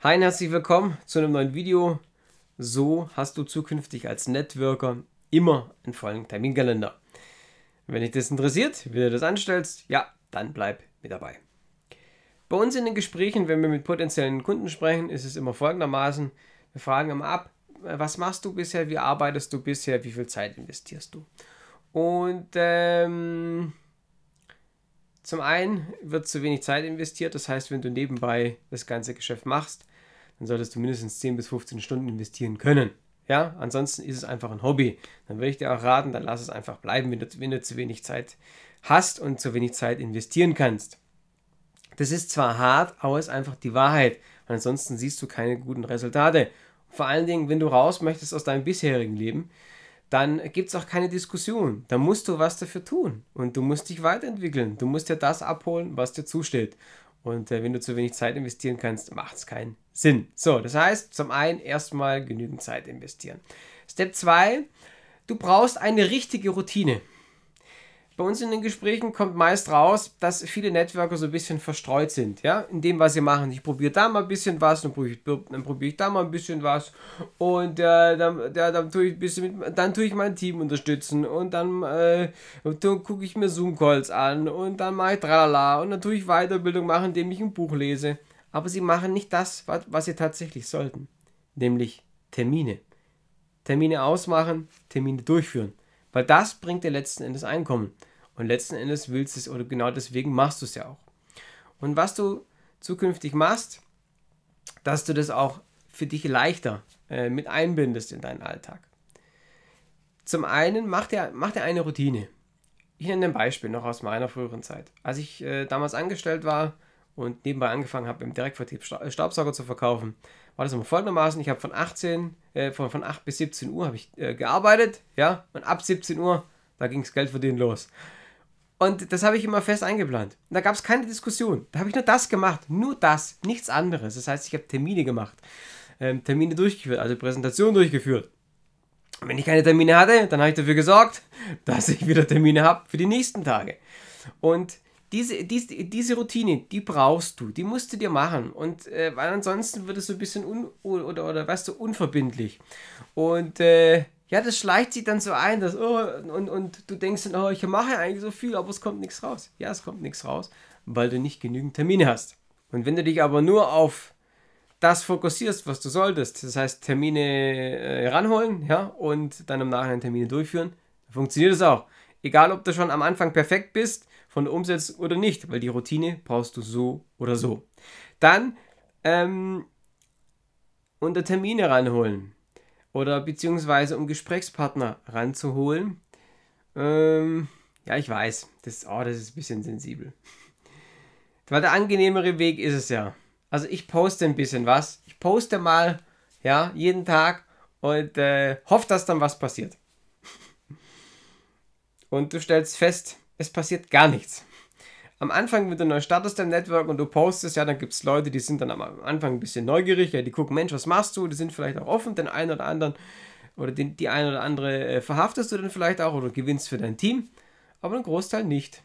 Hi und herzlich willkommen zu einem neuen Video. So hast du zukünftig als Networker immer einen vollen Terminkalender. Wenn dich das interessiert, wie du das anstellst, ja, dann bleib mit dabei. Bei uns in den Gesprächen, wenn wir mit potenziellen Kunden sprechen, ist es immer folgendermaßen, wir fragen immer ab, was machst du bisher, wie arbeitest du bisher, wie viel Zeit investierst du. Und ähm, zum einen wird zu wenig Zeit investiert, das heißt, wenn du nebenbei das ganze Geschäft machst, dann solltest du mindestens 10 bis 15 Stunden investieren können. Ja, ansonsten ist es einfach ein Hobby. Dann würde ich dir auch raten, dann lass es einfach bleiben, wenn du, wenn du zu wenig Zeit hast und zu wenig Zeit investieren kannst. Das ist zwar hart, aber es ist einfach die Wahrheit. Ansonsten siehst du keine guten Resultate. Vor allen Dingen, wenn du raus möchtest aus deinem bisherigen Leben, dann gibt es auch keine Diskussion. Da musst du was dafür tun und du musst dich weiterentwickeln. Du musst dir das abholen, was dir zusteht. Und äh, wenn du zu wenig Zeit investieren kannst, macht es keinen Sinn. So, das heißt, zum einen erstmal genügend Zeit investieren. Step 2, du brauchst eine richtige Routine bei uns in den Gesprächen kommt meist raus, dass viele Networker so ein bisschen verstreut sind, ja, in dem, was sie machen. Ich probiere da mal ein bisschen was, dann probiere probier ich da mal ein bisschen was und äh, dann, ja, dann tue ich ein bisschen mit, dann tue ich mein Team unterstützen und dann, äh, dann gucke ich mir Zoom-Calls an und dann mache ich tralala und dann tue ich Weiterbildung machen, indem ich ein Buch lese. Aber sie machen nicht das, was, was sie tatsächlich sollten, nämlich Termine. Termine ausmachen, Termine durchführen. Weil das bringt dir letzten Endes Einkommen. Und letzten Endes willst du es oder genau deswegen machst du es ja auch. Und was du zukünftig machst, dass du das auch für dich leichter äh, mit einbindest in deinen Alltag. Zum einen mach dir, mach dir eine Routine. Ich nenne ein Beispiel noch aus meiner früheren Zeit. Als ich äh, damals angestellt war und nebenbei angefangen habe, im Direktvertrieb äh, Staubsauger zu verkaufen, war das immer folgendermaßen. Ich habe von 18, äh, von, von 8 bis 17 Uhr habe ich äh, gearbeitet, ja, und ab 17 Uhr, da ging das Geld verdienen los. Und das habe ich immer fest eingeplant. Und da gab es keine Diskussion. Da habe ich nur das gemacht, nur das, nichts anderes. Das heißt, ich habe Termine gemacht, ähm, Termine durchgeführt, also Präsentationen durchgeführt. Und wenn ich keine Termine hatte, dann habe ich dafür gesorgt, dass ich wieder Termine habe für die nächsten Tage. Und diese, diese, diese Routine, die brauchst du, die musst du dir machen. Und äh, weil ansonsten wird es so ein bisschen un, oder, oder weißt du, unverbindlich. Und äh, ja, das schleicht sich dann so ein, dass, oh, und, und du denkst dann, oh, ich mache eigentlich so viel, aber es kommt nichts raus. Ja, es kommt nichts raus, weil du nicht genügend Termine hast. Und wenn du dich aber nur auf das fokussierst, was du solltest, das heißt Termine äh, ranholen, ja, und dann im Nachhinein Termine durchführen, dann funktioniert es auch. Egal, ob du schon am Anfang perfekt bist, von der Umsetzung oder nicht, weil die Routine brauchst du so oder so. Dann ähm, unter Termine ranholen oder beziehungsweise um Gesprächspartner ranzuholen. Ähm, ja, ich weiß, das, oh, das ist ein bisschen sensibel. Weil der angenehmere Weg ist es ja. Also ich poste ein bisschen was. Ich poste mal, ja, jeden Tag und äh, hoffe, dass dann was passiert. Und du stellst fest, es passiert gar nichts am Anfang, wenn du neu startest im Network und du postest, ja, dann gibt es Leute, die sind dann am Anfang ein bisschen neugierig, ja, die gucken, Mensch, was machst du? Die sind vielleicht auch offen, den einen oder anderen oder den, die eine oder andere äh, verhaftest du dann vielleicht auch oder gewinnst für dein Team, aber ein Großteil nicht.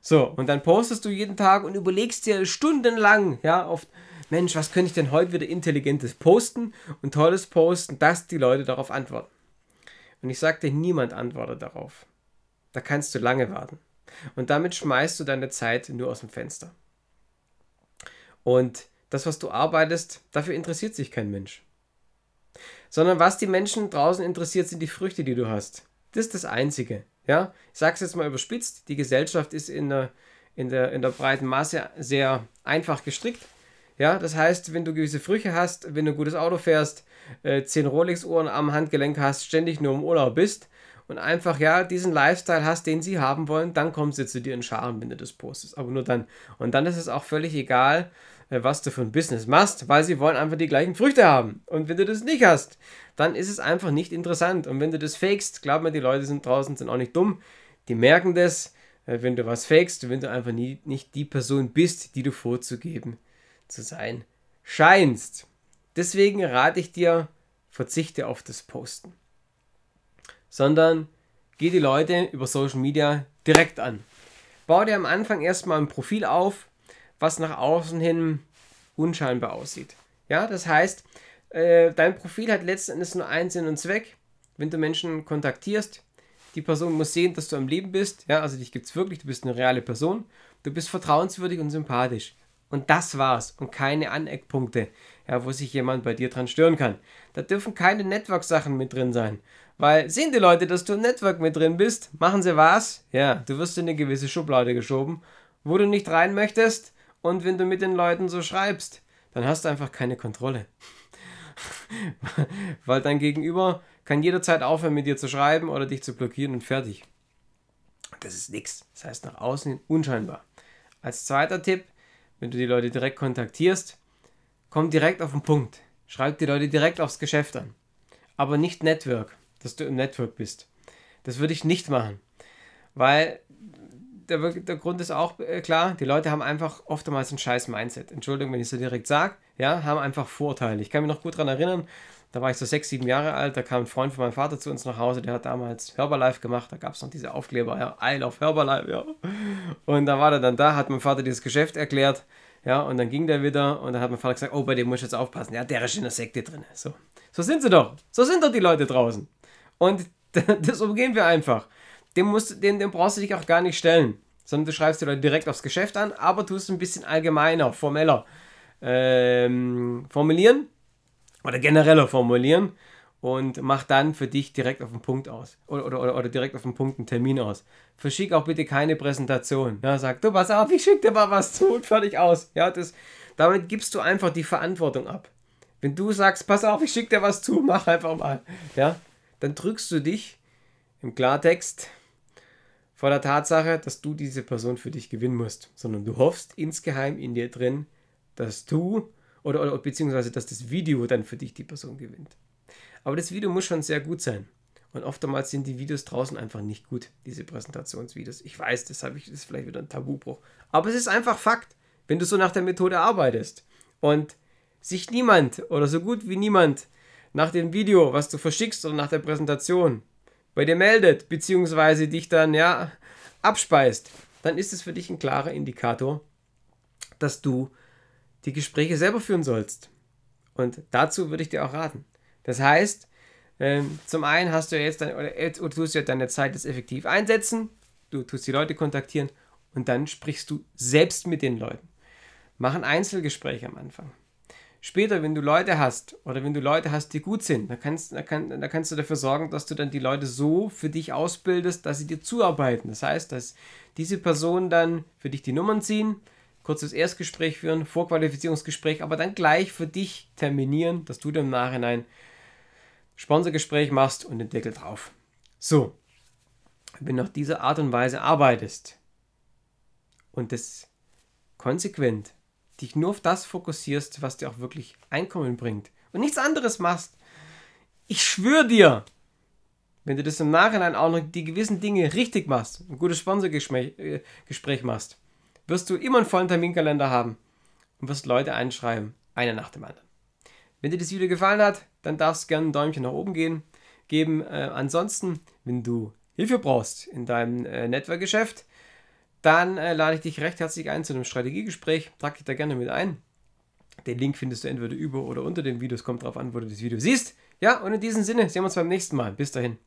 So, und dann postest du jeden Tag und überlegst dir stundenlang, ja, oft, Mensch, was könnte ich denn heute wieder Intelligentes posten und Tolles posten, dass die Leute darauf antworten. Und ich sagte, niemand antwortet darauf. Da kannst du lange warten. Und damit schmeißt du deine Zeit nur aus dem Fenster. Und das, was du arbeitest, dafür interessiert sich kein Mensch. Sondern was die Menschen draußen interessiert, sind die Früchte, die du hast. Das ist das Einzige. Ja? Ich sage es jetzt mal überspitzt, die Gesellschaft ist in der, in, der, in der breiten Masse sehr einfach gestrickt. Ja, das heißt, wenn du gewisse Früchte hast, wenn du ein gutes Auto fährst, äh, 10 Rolex-Uhren am Handgelenk hast, ständig nur im Urlaub bist, und einfach, ja, diesen Lifestyle hast, den sie haben wollen, dann kommen sie zu dir in Scharen, wenn du das postest. Aber nur dann. Und dann ist es auch völlig egal, äh, was du für ein Business machst, weil sie wollen einfach die gleichen Früchte haben. Und wenn du das nicht hast, dann ist es einfach nicht interessant. Und wenn du das fakest, glaub mir, die Leute sind draußen, sind auch nicht dumm. Die merken das, äh, wenn du was fakest, wenn du einfach nie, nicht die Person bist, die du vorzugeben zu sein scheinst. Deswegen rate ich dir, verzichte auf das Posten sondern geh die Leute über Social Media direkt an. Bau dir am Anfang erstmal ein Profil auf, was nach außen hin unscheinbar aussieht. Ja, das heißt, äh, dein Profil hat letzten Endes nur einen Sinn und Zweck. Wenn du Menschen kontaktierst, die Person muss sehen, dass du am Leben bist. Ja, also dich gibt es wirklich, du bist eine reale Person. Du bist vertrauenswürdig und sympathisch. Und das war's. Und keine Aneckpunkte, ja, wo sich jemand bei dir dran stören kann. Da dürfen keine Network-Sachen mit drin sein. Weil sehen die Leute, dass du im Network mit drin bist, machen sie was? Ja, du wirst in eine gewisse Schublade geschoben, wo du nicht rein möchtest. Und wenn du mit den Leuten so schreibst, dann hast du einfach keine Kontrolle. Weil dein Gegenüber kann jederzeit aufhören, mit dir zu schreiben oder dich zu blockieren und fertig. Das ist nichts. Das heißt nach außen hin unscheinbar. Als zweiter Tipp, wenn du die Leute direkt kontaktierst, komm direkt auf den Punkt. Schreib die Leute direkt aufs Geschäft an. Aber nicht Network dass du im Network bist. Das würde ich nicht machen, weil der, der Grund ist auch äh, klar, die Leute haben einfach oftmals ein scheiß Mindset. Entschuldigung, wenn ich so direkt sage, ja, haben einfach Vorteile. Ich kann mich noch gut daran erinnern, da war ich so sechs, sieben Jahre alt, da kam ein Freund von meinem Vater zu uns nach Hause, der hat damals Herbalife gemacht, da gab es noch diese Aufkleber, ja, I love Herbalife, ja. Und da war der dann da, hat mein Vater dieses Geschäft erklärt, ja, und dann ging der wieder und dann hat mein Vater gesagt, oh, bei dem muss ich jetzt aufpassen, ja, der ist in der Sekte drin. So, so sind sie doch, so sind doch die Leute draußen und das umgehen wir einfach. Dem, musst, dem, dem brauchst du dich auch gar nicht stellen, sondern du schreibst dir direkt aufs Geschäft an, aber tust ein bisschen allgemeiner, formeller ähm, formulieren oder genereller formulieren und mach dann für dich direkt auf den Punkt aus oder, oder, oder, oder direkt auf den Punkt einen Termin aus. Verschick auch bitte keine Präsentation. Ja, sag, du, pass auf, ich schick dir mal was zu und fertig aus. Ja, das, damit gibst du einfach die Verantwortung ab. Wenn du sagst, pass auf, ich schick dir was zu, mach einfach mal. Ja, dann drückst du dich im Klartext vor der Tatsache, dass du diese Person für dich gewinnen musst, sondern du hoffst insgeheim in dir drin, dass du oder, oder beziehungsweise dass das Video dann für dich die Person gewinnt. Aber das Video muss schon sehr gut sein. Und oftmals sind die Videos draußen einfach nicht gut, diese Präsentationsvideos. Ich weiß, das habe ich, das ist vielleicht wieder ein Tabubruch. Aber es ist einfach Fakt, wenn du so nach der Methode arbeitest und sich niemand oder so gut wie niemand nach dem Video, was du verschickst oder nach der Präsentation bei dir meldet, beziehungsweise dich dann ja abspeist, dann ist es für dich ein klarer Indikator, dass du die Gespräche selber führen sollst. Und dazu würde ich dir auch raten. Das heißt, ähm, zum einen hast du ja jetzt deine, oder, äh, tust ja deine Zeit jetzt effektiv einsetzen, du tust die Leute kontaktieren und dann sprichst du selbst mit den Leuten. Mach ein Einzelgespräch am Anfang später, wenn du Leute hast oder wenn du Leute hast, die gut sind, dann kannst, dann kann, dann kannst du dafür sorgen, dass du dann die Leute so für dich ausbildest, dass sie dir zuarbeiten. Das heißt, dass diese Personen dann für dich die Nummern ziehen, kurzes Erstgespräch führen, Vorqualifizierungsgespräch, aber dann gleich für dich terminieren, dass du dann im Nachhinein Sponsorgespräch machst und den Deckel drauf. So, wenn du auf diese Art und Weise arbeitest und das konsequent dich nur auf das fokussierst, was dir auch wirklich Einkommen bringt und nichts anderes machst. Ich schwöre dir, wenn du das im Nachhinein auch noch die gewissen Dinge richtig machst, ein gutes Sponsorgespräch äh, machst, wirst du immer einen vollen Terminkalender haben und wirst Leute einschreiben, einer nach dem anderen. Wenn dir das Video gefallen hat, dann darfst du gerne ein Däumchen nach oben gehen, geben. Äh, ansonsten, wenn du Hilfe brauchst in deinem äh, Netzwerkgeschäft, dann äh, lade ich dich recht herzlich ein zu einem Strategiegespräch. Trag dich da gerne mit ein. Den Link findest du entweder über oder unter den Videos. kommt drauf an, wo du das Video siehst. Ja, und in diesem Sinne sehen wir uns beim nächsten Mal. Bis dahin.